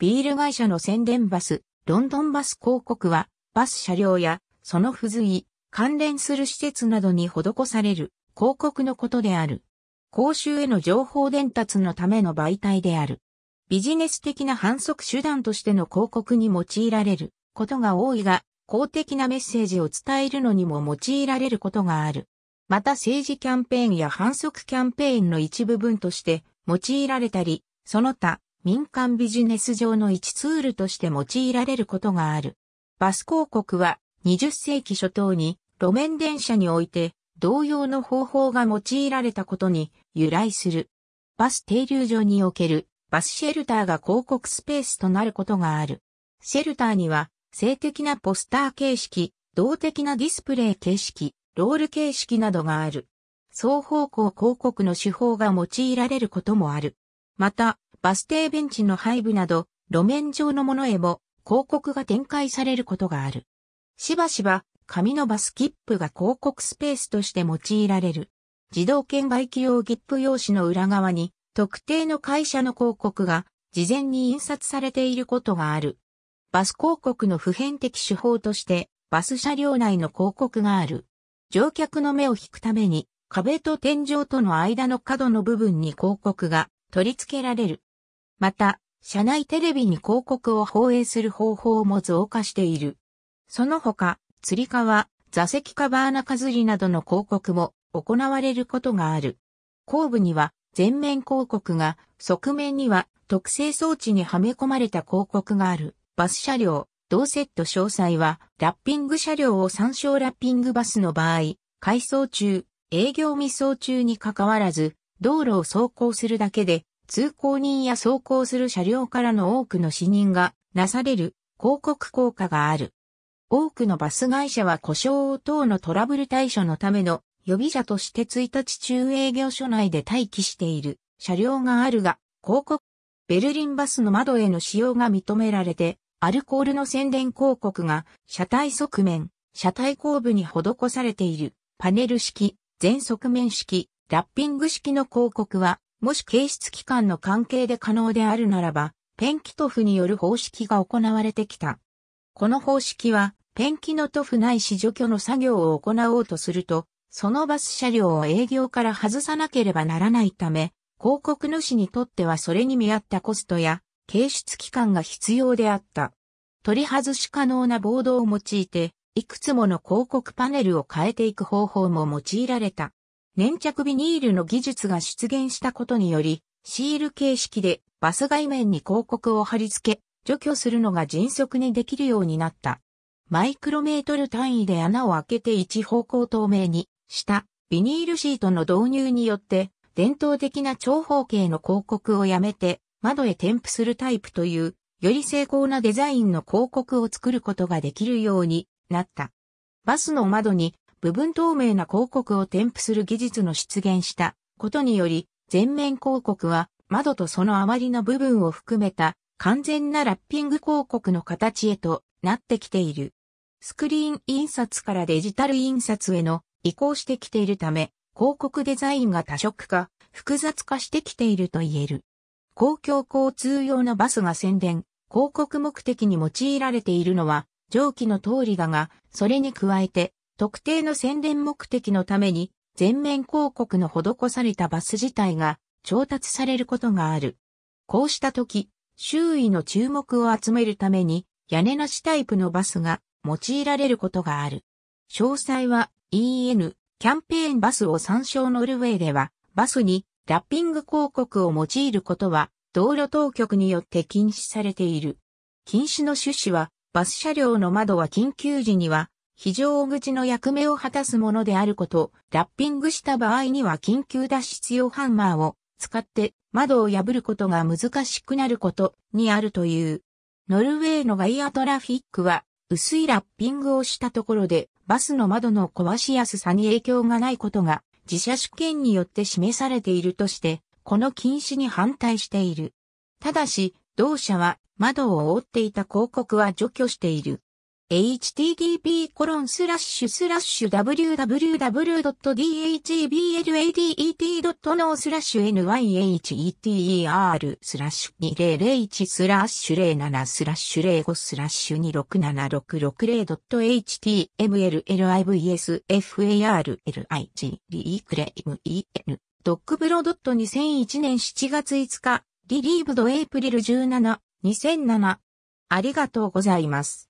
ビール会社の宣伝バス、ロンドンバス広告は、バス車両や、その付随、関連する施設などに施される広告のことである。公衆への情報伝達のための媒体である。ビジネス的な反則手段としての広告に用いられることが多いが、公的なメッセージを伝えるのにも用いられることがある。また政治キャンペーンや反則キャンペーンの一部分として用いられたり、その他民間ビジネス上の一ツールとして用いられることがある。バス広告は20世紀初頭に路面電車において同様の方法が用いられたことに由来する。バス停留所におけるバスシェルターが広告スペースとなることがある。シェルターには性的なポスター形式、動的なディスプレイ形式、ロール形式などがある。双方向広告の手法が用いられることもある。また、バス停ベンチの配布など、路面上のものへも広告が展開されることがある。しばしば、紙のバス切符が広告スペースとして用いられる。自動券売機用切符用紙の裏側に、特定の会社の広告が事前に印刷されていることがある。バス広告の普遍的手法として、バス車両内の広告がある。乗客の目を引くために、壁と天井との間の角の部分に広告が取り付けられる。また、社内テレビに広告を放映する方法も増加している。その他、釣り革、座席カバー中釣りなどの広告も行われることがある。後部には全面広告が、側面には特製装置にはめ込まれた広告がある。バス車両、同セット詳細は、ラッピング車両を参照ラッピングバスの場合、改装中、営業未装中に関わらず、道路を走行するだけで通行人や走行する車両からの多くの視認がなされる広告効果がある。多くのバス会社は故障等のトラブル対処のための予備車として1日中営業所内で待機している車両があるが、広告、ベルリンバスの窓への使用が認められて、アルコールの宣伝広告が車体側面、車体後部に施されているパネル式、全側面式、ラッピング式の広告はもし形質機関の関係で可能であるならば、ペンキ塗布による方式が行われてきた。この方式は、ペンキの塗布ないし除去の作業を行おうとすると、そのバス車両を営業から外さなければならないため、広告主にとってはそれに見合ったコストや、形質期間が必要であった。取り外し可能なボードを用いて、いくつもの広告パネルを変えていく方法も用いられた。粘着ビニールの技術が出現したことにより、シール形式でバス外面に広告を貼り付け、除去するのが迅速にできるようになった。マイクロメートル単位で穴を開けて一方向透明にしたビニールシートの導入によって、伝統的な長方形の広告をやめて、窓へ添付するタイプという、より精巧なデザインの広告を作ることができるようになった。バスの窓に部分透明な広告を添付する技術の出現したことにより、全面広告は窓とその余りの部分を含めた完全なラッピング広告の形へとなってきている。スクリーン印刷からデジタル印刷への移行してきているため、広告デザインが多色化、複雑化してきていると言える。公共交通用のバスが宣伝、広告目的に用いられているのは上記の通りだが、それに加えて特定の宣伝目的のために全面広告の施されたバス自体が調達されることがある。こうした時、周囲の注目を集めるために屋根なしタイプのバスが用いられることがある。詳細は EN キャンペーンバスを参照ノルウェーではバスにラッピング広告を用いることは道路当局によって禁止されている。禁止の趣旨はバス車両の窓は緊急時には非常口の役目を果たすものであること、ラッピングした場合には緊急脱出用ハンマーを使って窓を破ることが難しくなることにあるという。ノルウェーのガイアトラフィックは薄いラッピングをしたところでバスの窓の壊しやすさに影響がないことが自社主権によって示されているとして、この禁止に反対している。ただし、同社は窓を覆っていた広告は除去している。http コロンスラッシュスラッシュ www.dhblade.no スラッシュ nyheter スラッシュ2001スラッシュ07スラッシュ05スラッシュ267660 htmllivisfarlig リークレイム en ドックブロドッ .2001 年7月5日リリーブドエイプリル17 2007ありがとうございます。